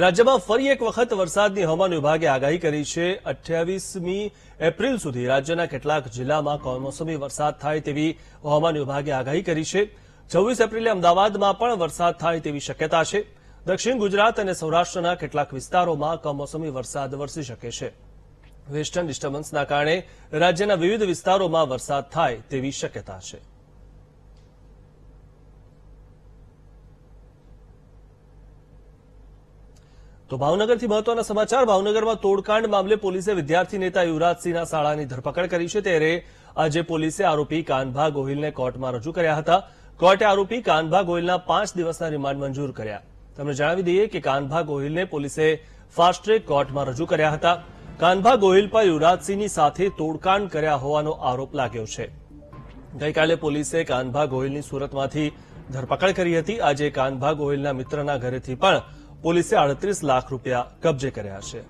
રાજ્યમાં ફરી એક વખત વરસાદની હવામાન વિભાગે આગાહી કરી છે અઠ્યાવીસમી એપ્રિલ સુધી રાજ્યના કેટલાક જિલ્લામાં કમોસમી વરસાદ થાય તેવી હવામાન વિભાગે આગાહી કરી છે છવ્વીસ એપ્રિલે અમદાવાદમાં પણ વરસાદ થાય તેવી શક્યતા છે દક્ષિણ ગુજરાત અને સૌરાષ્ટ્રના કેટલાક વિસ્તારોમાં કમોસમી વરસાદ વરસી શકે છે વેસ્ટર્ન ડિસ્ટર્બન્સના કારણે રાજ્યના વિવિધ વિસ્તારોમાં વરસાદ થાય તેવી શક્યતા છે તો ભાવનગરથી મહત્વના સમાચાર ભાવનગરમાં તોડકાંડ મામલે પોલીસે વિદ્યાર્થી નેતા યુવરાજસિંહના શાળાની ધરપકડ કરી છે ત્યારે આજે પોલીસે આરોપી કાનભા ગોહિલને કોર્ટમાં રજૂ કર્યા હતા કોર્ટે આરોપી કાનભા ગોહિલના પાંચ દિવસના રિમાન્ડ મંજૂર કર્યા તમને જણાવી દઈએ કે કાનભા ગોહિલને પોલીસે ફાસ્ટ ટ્રેક કોર્ટમાં રજૂ કર્યા હતા કાનભા ગોહિલ પર યુવરાજસિંહની સાથે તોડકાંડ કર્યા હોવાનો આરોપ લાગ્યો છે ગઈકાલે પોલીસે કાનભા ગોહિલની સુરતમાંથી ધરપકડ કરી હતી આજે કાનભા ગોહિલના મિત્રના ઘરેથી પણ પોલીસે આડત્રીસ લાખ રૂપિયા કબજે કર્યા છે